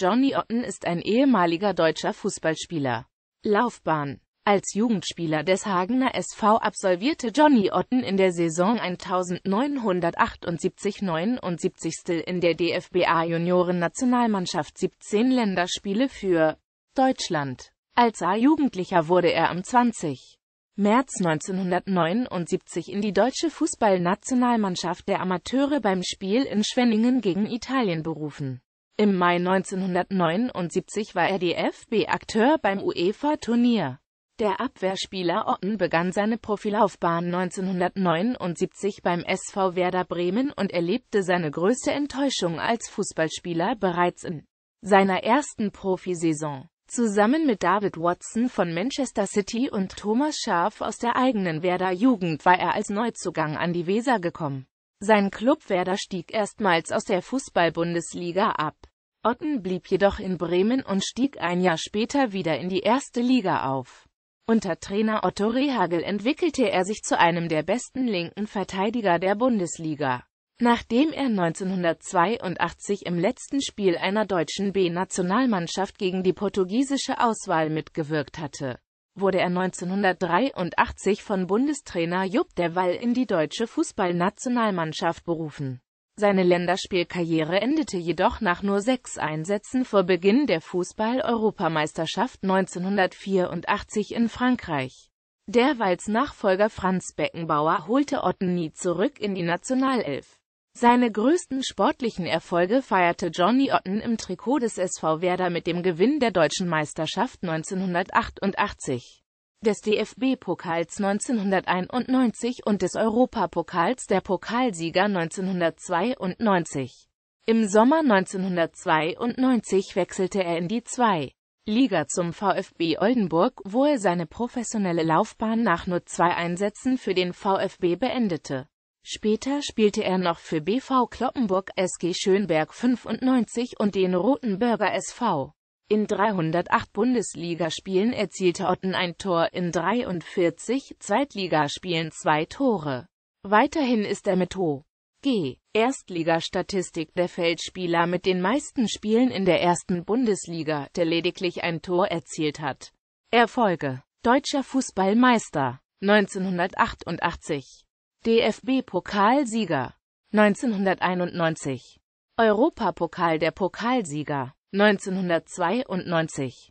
Johnny Otten ist ein ehemaliger deutscher Fußballspieler. Laufbahn Als Jugendspieler des Hagener SV absolvierte Johnny Otten in der Saison 1978-79 in der DFBA Junioren-Nationalmannschaft 17 Länderspiele für Deutschland. Als A-Jugendlicher wurde er am 20. März 1979 in die deutsche Fußballnationalmannschaft der Amateure beim Spiel in Schwenningen gegen Italien berufen. Im Mai 1979 war er DFB-Akteur beim UEFA-Turnier. Der Abwehrspieler Otten begann seine Profilaufbahn 1979 beim SV Werder Bremen und erlebte seine größte Enttäuschung als Fußballspieler bereits in seiner ersten Profisaison. Zusammen mit David Watson von Manchester City und Thomas Scharf aus der eigenen Werder Jugend war er als Neuzugang an die Weser gekommen. Sein Club Werder stieg erstmals aus der Fußballbundesliga ab. Otten blieb jedoch in Bremen und stieg ein Jahr später wieder in die erste Liga auf. Unter Trainer Otto Rehagel entwickelte er sich zu einem der besten linken Verteidiger der Bundesliga. Nachdem er 1982 im letzten Spiel einer deutschen B-Nationalmannschaft gegen die portugiesische Auswahl mitgewirkt hatte, wurde er 1983 von Bundestrainer Jupp Derwall in die deutsche Fußballnationalmannschaft berufen. Seine Länderspielkarriere endete jedoch nach nur sechs Einsätzen vor Beginn der Fußball-Europameisterschaft 1984 in Frankreich. Derweils Nachfolger Franz Beckenbauer holte Otten nie zurück in die Nationalelf. Seine größten sportlichen Erfolge feierte Johnny Otten im Trikot des SV Werder mit dem Gewinn der deutschen Meisterschaft 1988 des DFB-Pokals 1991 und des Europapokals der Pokalsieger 1992. Im Sommer 1992 wechselte er in die 2. Liga zum VfB Oldenburg, wo er seine professionelle Laufbahn nach nur zwei Einsätzen für den VfB beendete. Später spielte er noch für BV Kloppenburg, SG Schönberg 95 und den Roten Bürger SV. In 308 Bundesligaspielen erzielte Otten ein Tor, in 43 Zweitligaspielen zwei Tore. Weiterhin ist er mit Ho. G. Erstligastatistik der Feldspieler mit den meisten Spielen in der ersten Bundesliga, der lediglich ein Tor erzielt hat. Erfolge Deutscher Fußballmeister 1988 DFB-Pokalsieger 1991 Europapokal der Pokalsieger 1992